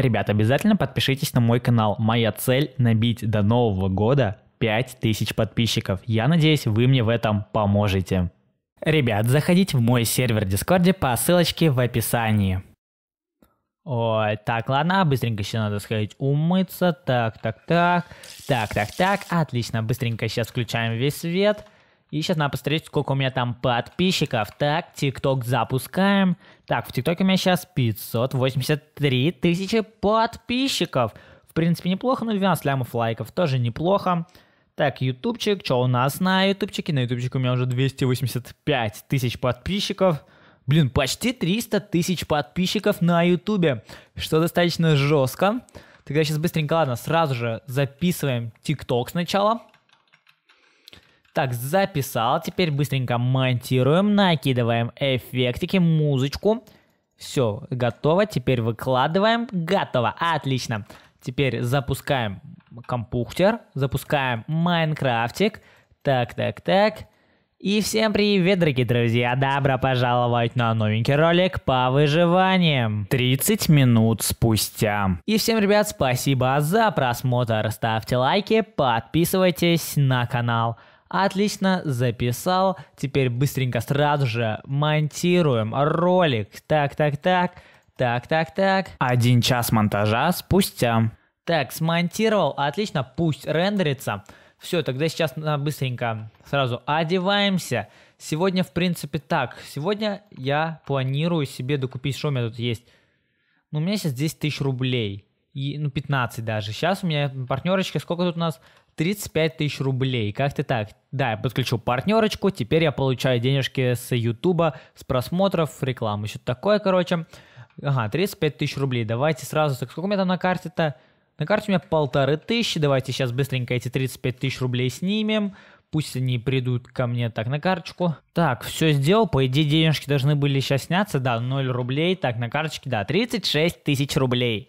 Ребят, обязательно подпишитесь на мой канал. Моя цель набить до Нового года 5000 подписчиков. Я надеюсь, вы мне в этом поможете. Ребят, заходите в мой сервер Дискорде по ссылочке в описании. Ой, так, ладно, быстренько еще надо сходить умыться. Так, так, так. Так, так, так. Отлично, быстренько сейчас включаем весь свет. И сейчас надо посмотреть, сколько у меня там подписчиков. Так, ТикТок запускаем. Так, в ТикТоке у меня сейчас 583 тысячи подписчиков. В принципе, неплохо, но 12 лямов лайков тоже неплохо. Так, ютубчик, что у нас на ютубчике? На ютубчике у меня уже 285 тысяч подписчиков. Блин, почти 300 тысяч подписчиков на ютубе, что достаточно жестко. Тогда сейчас быстренько, ладно, сразу же записываем ТикТок сначала. Так, записал. Теперь быстренько монтируем, накидываем эффектики, музычку. Все, готово. Теперь выкладываем. Готово. Отлично. Теперь запускаем компьютер, запускаем Майнкрафтик. Так, так, так. И всем привет, дорогие друзья! Добро пожаловать на новенький ролик по выживаниям. 30 минут спустя. И всем, ребят, спасибо за просмотр. Ставьте лайки, подписывайтесь на канал. Отлично, записал. Теперь быстренько сразу же монтируем ролик. Так, так, так. Так, так, так. Один час монтажа спустя. Так, смонтировал. Отлично, пусть рендерится. Все, тогда сейчас быстренько сразу одеваемся. Сегодня, в принципе, так. Сегодня я планирую себе докупить, что у меня тут есть. Ну, у меня сейчас 10 тысяч рублей. И, ну, 15 даже. Сейчас у меня партнерочка, сколько тут у нас? 35 тысяч рублей. как ты так. Да, я подключу партнерочку, теперь я получаю денежки с Ютуба, с просмотров, рекламы, что-то такое, короче. Ага, 35 тысяч рублей. Давайте сразу, так сколько у меня там на карте-то? На карте у меня полторы тысячи. Давайте сейчас быстренько эти 35 тысяч рублей снимем. Пусть они придут ко мне так на карточку. Так, все сделал. По идее, денежки должны были сейчас сняться. Да, 0 рублей. Так, на карточке, да, 36 тысяч рублей.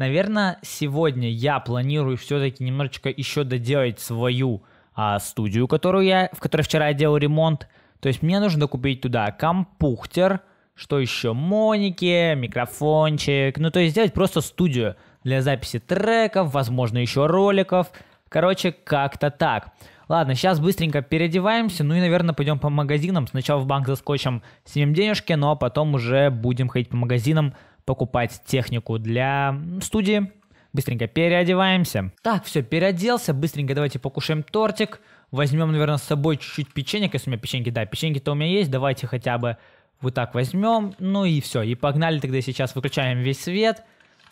Наверное, сегодня я планирую все-таки немножечко еще доделать свою а, студию, которую я, в которой вчера я делал ремонт. То есть мне нужно купить туда компьютер, что еще, моники, микрофончик. Ну, то есть сделать просто студию для записи треков, возможно, еще роликов. Короче, как-то так. Ладно, сейчас быстренько переодеваемся, ну и, наверное, пойдем по магазинам. Сначала в банк заскочим, снимем денежки, но потом уже будем ходить по магазинам, покупать технику для студии. Быстренько переодеваемся. Так, все, переоделся. Быстренько давайте покушаем тортик. Возьмем, наверное, с собой чуть-чуть печенек, если у меня печеньки. Да, печеньки-то у меня есть. Давайте хотя бы вот так возьмем. Ну и все. И погнали тогда сейчас. Выключаем весь свет.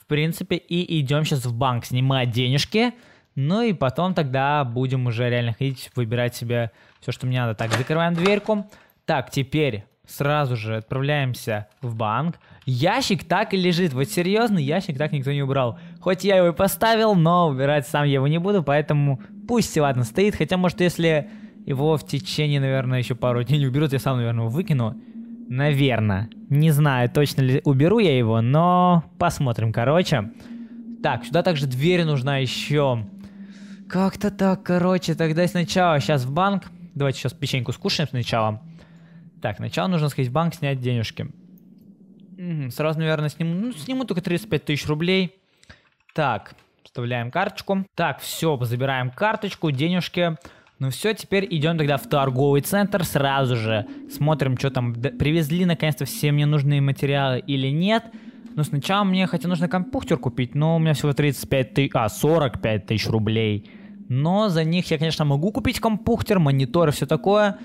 В принципе, и идем сейчас в банк снимать денежки. Ну и потом тогда будем уже реально ходить, выбирать себе все, что мне надо. Так, закрываем дверку. Так, теперь сразу же отправляемся в банк. Ящик так и лежит. Вот серьезно, ящик так никто не убрал. Хоть я его и поставил, но убирать сам я его не буду, поэтому пусть и ладно стоит. Хотя, может, если его в течение, наверное, еще пару дней не уберут, я сам, наверное, его выкину. Наверное. Не знаю, точно ли уберу я его, но посмотрим, короче. Так, сюда также дверь нужна еще. Как-то так, короче, тогда сначала сейчас в банк. Давайте сейчас печеньку скушаем сначала. Так, сначала нужно сходить в банк, снять денежки. сразу, наверное, сниму. Ну, сниму только 35 тысяч рублей. Так, вставляем карточку. Так, все, забираем карточку, денежки. Ну все, теперь идем тогда в торговый центр сразу же. Смотрим, что там, привезли наконец-то все мне нужные материалы или нет. Но ну, сначала мне, хотя нужно компьютер купить, но у меня всего 35 тысяч, а, 45 тысяч рублей. Но за них я, конечно, могу купить компьютер, монитор и все такое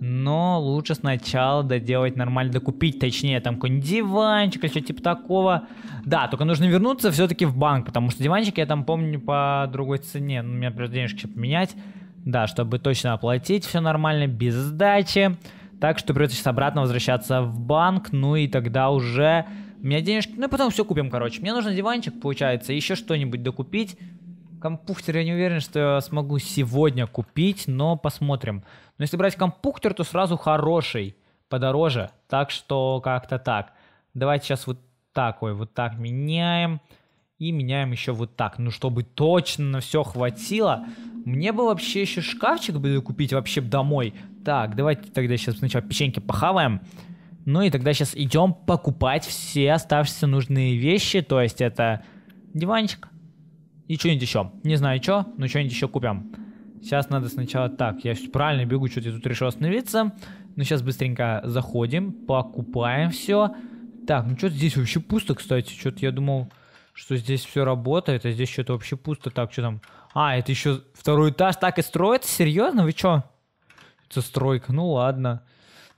но лучше сначала доделать нормально, докупить, точнее, там какой-нибудь диванчик или что-то типа такого. Да, только нужно вернуться все-таки в банк, потому что диванчик, я там помню, по другой цене, ну, мне придется денежки поменять, да, чтобы точно оплатить все нормально, без сдачи. Так что придется обратно возвращаться в банк, ну и тогда уже у меня денежки, ну и потом все купим, короче. Мне нужен диванчик, получается, еще что-нибудь докупить, компьютер я не уверен, что я смогу сегодня купить, но посмотрим. Но если брать компьютер, то сразу хороший, подороже. Так что как-то так. Давайте сейчас вот такой, вот так меняем. И меняем еще вот так. Ну, чтобы точно на все хватило. Мне бы вообще еще шкафчик бы купить вообще домой. Так, давайте тогда сейчас сначала печеньки похаваем. Ну и тогда сейчас идем покупать все оставшиеся нужные вещи. То есть это диванчик, и что-нибудь еще. Не знаю что, но что-нибудь еще купим. Сейчас надо сначала так. Я правильно бегу, что-то я тут решил остановиться. но ну, сейчас быстренько заходим, покупаем все. Так, ну что-то здесь вообще пусто, кстати. Что-то я думал, что здесь все работает, а здесь что-то вообще пусто. Так, что там? А, это еще второй этаж так и строится? Серьезно? Вы что? Это стройка, ну ладно.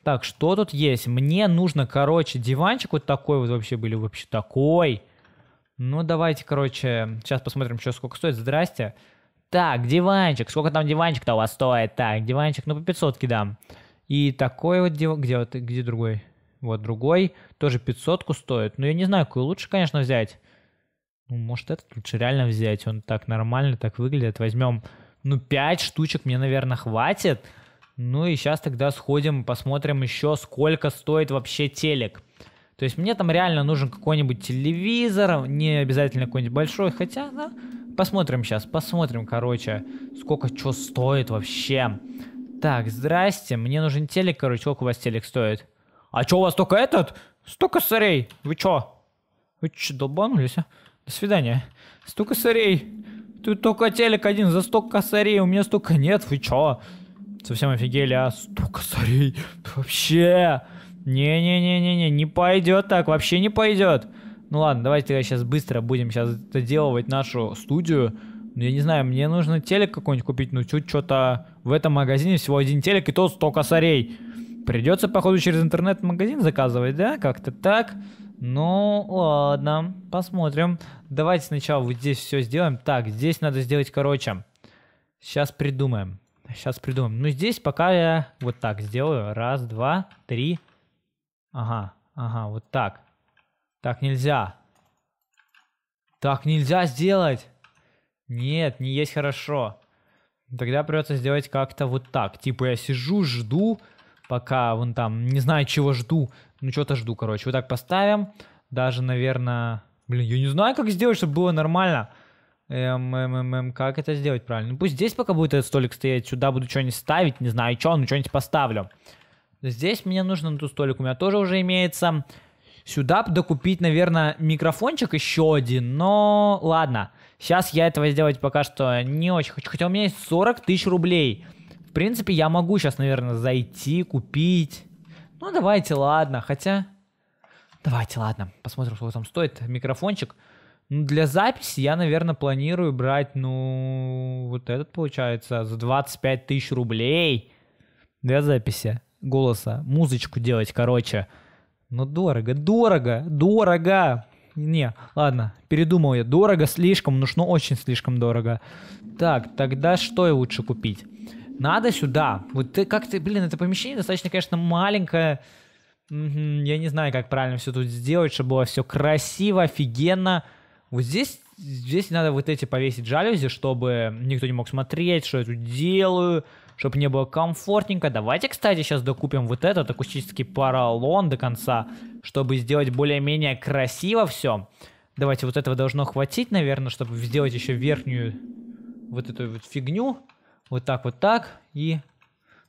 Так, что тут есть? Мне нужно, короче, диванчик вот такой вот вообще были, вообще такой. Ну, давайте, короче, сейчас посмотрим, что сколько стоит. Здрасте. Так, диванчик. Сколько там диванчик-то у вас стоит? Так, диванчик, ну, по 500 кидам. И такой вот диван... Где вот, где другой? Вот другой. Тоже 500 стоит. Но ну, я не знаю, какой лучше, конечно, взять. Ну, может, этот лучше реально взять. Он так нормально, так выглядит. Возьмем, ну, 5 штучек мне, наверное, хватит. Ну и сейчас тогда сходим, посмотрим еще, сколько стоит вообще телек. То есть мне там реально нужен какой-нибудь телевизор, не обязательно какой-нибудь большой, хотя, да, посмотрим сейчас, посмотрим, короче, сколько что стоит вообще. Так, здрасте, мне нужен телек, короче, сколько у вас телек стоит? А что у вас только этот? Столько сырей, вы чё? Вы чё, долбанулись, а? До свидания. Столько сырей. Тут только телек один за столько косарей, у меня столько нет, вы чё? Совсем офигели, а? столько косарей? Вообще! Не-не-не-не-не, не пойдет так, вообще не пойдет. Ну ладно, давайте сейчас быстро будем сейчас доделывать нашу студию. Ну, я не знаю, мне нужно телек какой-нибудь купить, ну, чуть что-то в этом магазине всего один телек и то 100 косарей. Придется, походу, через интернет-магазин заказывать, да? Как-то так. Ну, ладно, посмотрим. Давайте сначала вот здесь все сделаем. Так, здесь надо сделать, короче, сейчас придумаем. Сейчас придумаем. Ну, здесь пока я вот так сделаю. Раз, два, три, Ага, ага, вот так. Так нельзя. Так нельзя сделать. Нет, не есть хорошо. Тогда придется сделать как-то вот так. Типа я сижу, жду, пока вон там, не знаю чего жду. Ну что-то жду, короче. Вот так поставим. Даже, наверное... Блин, я не знаю, как сделать, чтобы было нормально. Эм, эм, эм, эм, как это сделать правильно? Ну пусть здесь пока будет этот столик стоять, сюда буду что-нибудь ставить, не знаю что, но что-нибудь поставлю. Здесь мне нужно на ту столик, у меня тоже уже имеется. Сюда докупить, наверное, микрофончик еще один, но ладно. Сейчас я этого сделать пока что не очень хочу, хотя у меня есть 40 тысяч рублей. В принципе, я могу сейчас, наверное, зайти, купить. Ну, давайте, ладно, хотя... Давайте, ладно, посмотрим, сколько там стоит микрофончик. Ну, для записи я, наверное, планирую брать, ну, вот этот, получается, за 25 тысяч рублей для записи голоса, музычку делать, короче. Но ну, дорого, дорого, дорого. Не, ладно, передумал я. Дорого слишком, ну что очень слишком дорого. Так, тогда что я лучше купить? Надо сюда. Вот ты как ты, блин, это помещение достаточно, конечно, маленькое. Я не знаю, как правильно все тут сделать, чтобы было все красиво, офигенно. Вот здесь, здесь надо вот эти повесить жалюзи, чтобы никто не мог смотреть, что я тут делаю чтобы мне было комфортненько. Давайте, кстати, сейчас докупим вот этот акустический поролон до конца, чтобы сделать более-менее красиво все. Давайте, вот этого должно хватить, наверное, чтобы сделать еще верхнюю вот эту вот фигню. Вот так, вот так и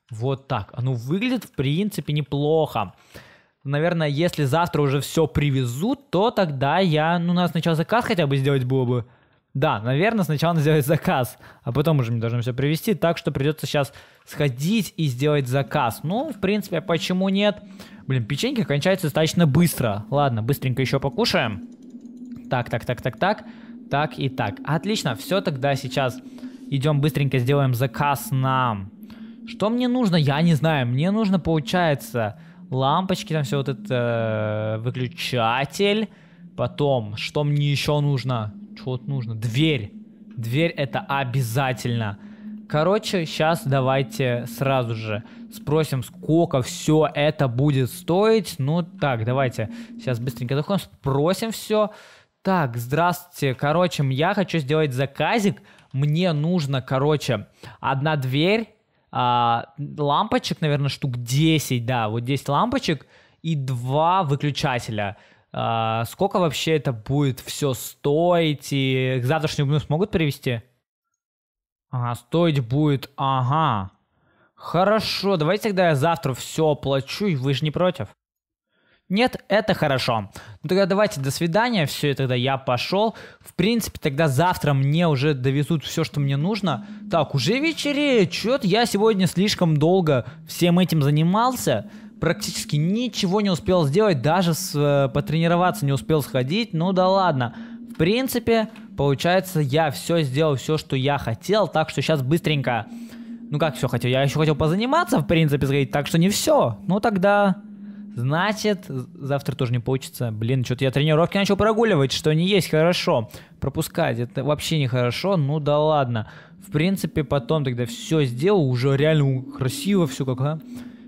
вот так. Оно выглядит, в принципе, неплохо. Наверное, если завтра уже все привезут, то тогда я, ну, надо сначала заказ хотя бы сделать было бы. Да, наверное, сначала надо сделать заказ, а потом уже мне должно все привезти, так что придется сейчас сходить и сделать заказ. Ну, в принципе, почему нет? Блин, печеньки кончаются достаточно быстро. Ладно, быстренько еще покушаем. Так, так, так, так, так, так и так. Отлично, все тогда сейчас идем быстренько сделаем заказ нам. Что мне нужно? Я не знаю. Мне нужно, получается, лампочки, там все вот это, э, выключатель. Потом, что мне еще нужно? Что-то нужно. Дверь. Дверь это обязательно. Короче, сейчас давайте сразу же спросим, сколько все это будет стоить. Ну так, давайте сейчас быстренько заходим, спросим все. Так, здравствуйте. Короче, я хочу сделать заказик. Мне нужно, короче, одна дверь, а, лампочек, наверное, штук 10, да, вот 10 лампочек и два выключателя. А, сколько вообще это будет все стоить? И к завтрашнему дню смогут привести? Ага, стоить будет, ага. Хорошо, давайте тогда я завтра все оплачу, и вы же не против? Нет, это хорошо. Ну тогда давайте, до свидания, все, и тогда я пошел. В принципе, тогда завтра мне уже довезут все, что мне нужно. Так, уже вечереет, чё-то я сегодня слишком долго всем этим занимался практически ничего не успел сделать, даже с, э, потренироваться не успел сходить. Ну да ладно. В принципе, получается, я все сделал, все, что я хотел, так что сейчас быстренько... Ну как все хотел? Я еще хотел позаниматься, в принципе, сходить, так что не все. Ну тогда... Значит, завтра тоже не получится. Блин, что-то я тренировки начал прогуливать, что не есть хорошо. Пропускать, это вообще нехорошо, ну да ладно. В принципе, потом тогда все сделал, уже реально красиво все как, а?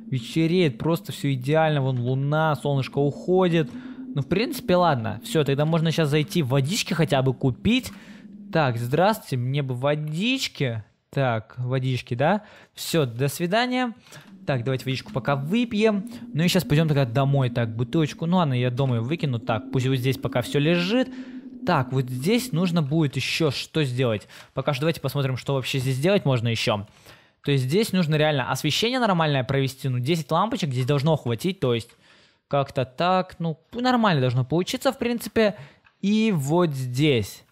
вечереет, просто все идеально, вон луна, солнышко уходит. Ну, в принципе, ладно, все, тогда можно сейчас зайти водички хотя бы купить. Так, здравствуйте, мне бы водички. Так, водички, да? Все, до свидания. Так, давайте водичку пока выпьем. Ну и сейчас пойдем тогда домой. Так, бутылочку. Ну ладно, я дома ее выкину. Так, пусть вот здесь пока все лежит. Так, вот здесь нужно будет еще что сделать. Пока что давайте посмотрим, что вообще здесь сделать можно еще. То есть здесь нужно реально освещение нормальное провести, ну 10 лампочек здесь должно хватить, то есть как-то так, ну нормально должно получиться в принципе. И вот здесь.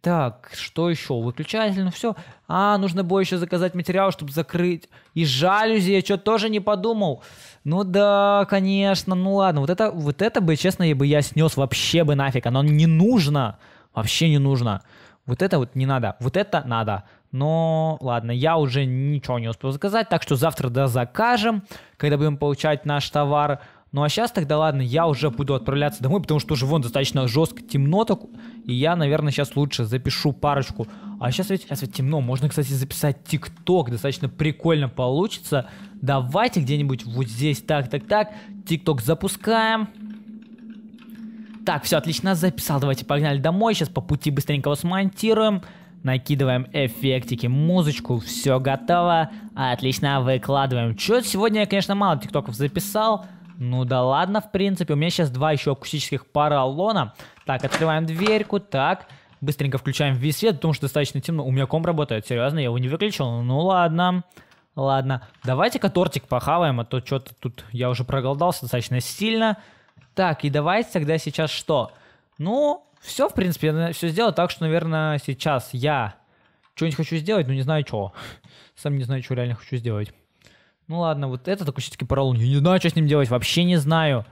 Так, что еще? Выключатель, ну все. А, нужно было еще заказать материал, чтобы закрыть. И жалюзи, я что тоже не подумал. Ну да, конечно, ну ладно. Вот это, вот это бы, честно, я бы я снес вообще бы нафиг. Оно не нужно. Вообще не нужно. Вот это вот не надо. Вот это надо. Но ладно, я уже ничего не успел заказать, так что завтра да закажем, когда будем получать наш товар. Ну а сейчас тогда ладно, я уже буду отправляться домой, потому что уже вон достаточно жестко темно так, и я, наверное, сейчас лучше запишу парочку. А сейчас ведь, сейчас ведь темно, можно, кстати, записать ТикТок, достаточно прикольно получится. Давайте где-нибудь вот здесь, так, так, так, ТикТок запускаем. Так, все, отлично записал, давайте погнали домой, сейчас по пути быстренько его смонтируем накидываем эффектики, музычку, все готово, отлично, выкладываем. Чё сегодня я, конечно, мало тиктоков записал, ну да ладно, в принципе, у меня сейчас два еще акустических поролона. Так, открываем дверьку, так, быстренько включаем весь свет, потому что достаточно темно, у меня комп работает, серьезно, я его не выключил, ну ладно. Ладно, давайте-ка тортик похаваем, а то что-то тут я уже проголодался достаточно сильно. Так, и давайте тогда сейчас что? Ну, все, в принципе, я все сделал так, что, наверное, сейчас я что-нибудь хочу сделать, но не знаю, что. Сам не знаю, что реально хочу сделать. Ну ладно, вот это такой все-таки поролон. Я не знаю, что с ним делать, вообще не знаю.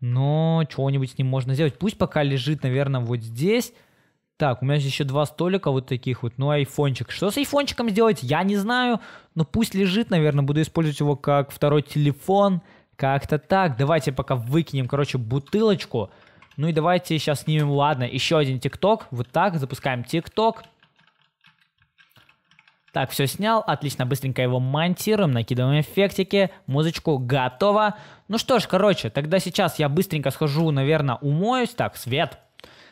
Но чего-нибудь с ним можно сделать. Пусть пока лежит, наверное, вот здесь. Так, у меня здесь еще два столика вот таких вот, ну айфончик. Что с айфончиком сделать, я не знаю, но пусть лежит, наверное, буду использовать его как второй телефон, как-то так. Давайте пока выкинем, короче, бутылочку. Ну и давайте сейчас снимем, ладно, еще один ТикТок. Вот так, запускаем ТикТок. Так, все снял, отлично, быстренько его монтируем, накидываем эффектики, музычку, готово. Ну что ж, короче, тогда сейчас я быстренько схожу, наверное, умоюсь. Так, свет,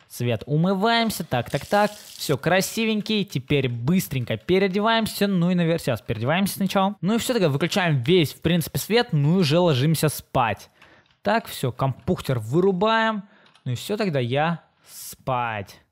свет. Умываемся, так, так, так. Все, красивенький. Теперь быстренько переодеваемся. Ну и наверх сейчас переодеваемся сначала. Ну и все, тогда выключаем весь, в принципе, свет. Ну и уже ложимся спать. Так, все, компьютер вырубаем. Ну и все, тогда я спать.